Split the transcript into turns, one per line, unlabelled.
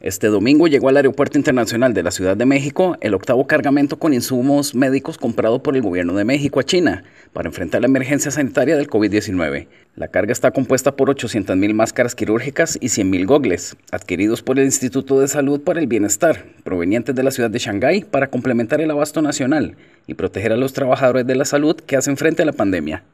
Este domingo llegó al Aeropuerto Internacional de la Ciudad de México el octavo cargamento con insumos médicos comprado por el Gobierno de México a China para enfrentar la emergencia sanitaria del COVID-19. La carga está compuesta por 800.000 máscaras quirúrgicas y 100.000 gogles, adquiridos por el Instituto de Salud para el Bienestar, provenientes de la ciudad de Shanghái, para complementar el abasto nacional y proteger a los trabajadores de la salud que hacen frente a la pandemia.